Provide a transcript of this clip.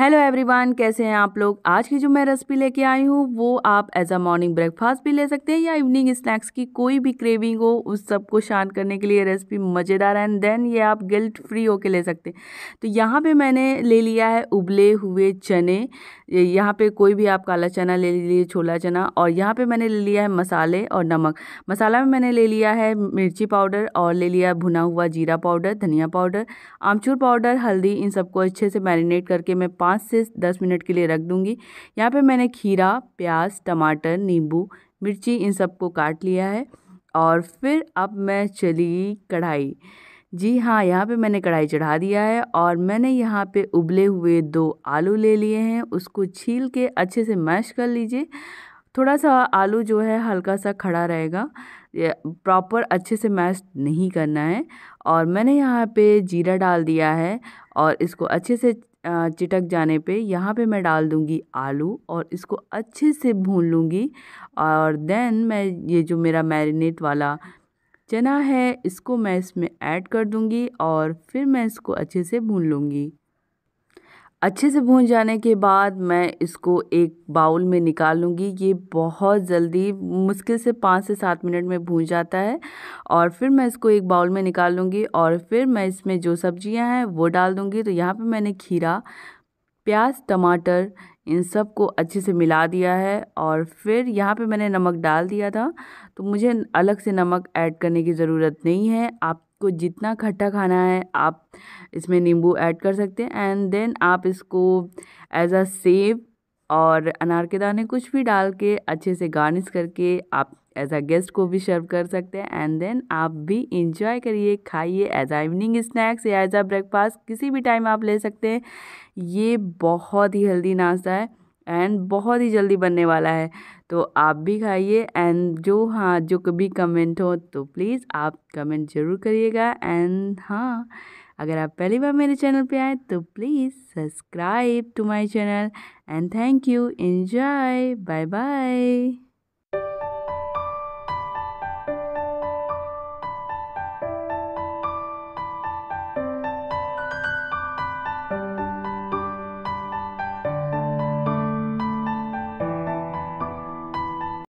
hello everyone कैसे हैं आप लोग आज की जो मैं रेसिपी लेके आई हूँ वो आप एज अ मॉर्निंग ब्रेकफास्ट भी ले सकते हैं या इवनिंग स्नैक्स की कोई भी क्रेविंग हो उस सब को शांत करने के लिए रेसिपी मज़ेदार एंड देन ये आप गिल्ट फ्री होके ले सकते हैं तो यहाँ पे मैंने ले लिया है उबले हुए चने यहाँ पे कोई भी आप काला चना ले लीजिए छोला चना और यहाँ पर मैंने ले लिया है मसाले और नमक मसाला में मैंने ले लिया है मिर्ची पाउडर और ले लिया है भुना हुआ जीरा पाउडर धनिया पाउडर आमचूर पाउडर हल्दी इन सबको अच्छे से मैरिनेट करके मैं पाँच से दस मिनट के लिए रख दूँगी यहाँ पर मैंने खीरा प्याज टमाटर नींबू मिर्ची इन सबको काट लिया है और फिर अब मैं चली कढ़ाई जी हाँ यहाँ पे मैंने कढ़ाई चढ़ा दिया है और मैंने यहाँ पे उबले हुए दो आलू ले लिए हैं उसको छील के अच्छे से मैश कर लीजिए थोड़ा सा आलू जो है हल्का सा खड़ा रहेगा प्रॉपर अच्छे से मैश नहीं करना है और मैंने यहाँ पे जीरा डाल दिया है और इसको अच्छे से चिटक जाने पे यहाँ पे मैं डाल दूँगी आलू और इसको अच्छे से भून लूँगी और देन मैं ये जो मेरा मैरिनेट वाला चना है इसको मैं इसमें ऐड कर दूँगी और फिर मैं इसको अच्छे से भून लूँगी अच्छे से भून जाने के बाद मैं इसको एक बाउल में निकाल लूँगी ये बहुत जल्दी मुश्किल से पाँच से सात मिनट में भून जाता है और फिर मैं इसको एक बाउल में निकाल लूँगी और फिर मैं इसमें जो सब्जियां हैं वो डाल दूँगी तो यहाँ पे मैंने खीरा प्याज टमाटर इन सब को अच्छे से मिला दिया है और फिर यहाँ पे मैंने नमक डाल दिया था तो मुझे अलग से नमक ऐड करने की ज़रूरत नहीं है आप आपको जितना खट्टा खाना है आप इसमें नींबू ऐड कर सकते हैं एंड देन आप इसको एज अ सेब और अनार के दाने कुछ भी डाल के अच्छे से गार्निश करके आप एज अ गेस्ट को भी सर्व कर सकते हैं एंड देन आप भी इंजॉय करिए खाइए एज आ इवनिंग स्नैक्स या एज आ ब्रेकफास्ट किसी भी टाइम आप ले सकते हैं ये बहुत ही हेल्दी नाश्ता है एंड बहुत ही जल्दी बनने वाला है तो आप भी खाइए एंड जो हाँ जो कभी कमेंट हो तो प्लीज़ आप कमेंट ज़रूर करिएगा एंड हाँ अगर आप पहली बार मेरे चैनल पे आए तो please subscribe to my channel and thank you enjoy bye bye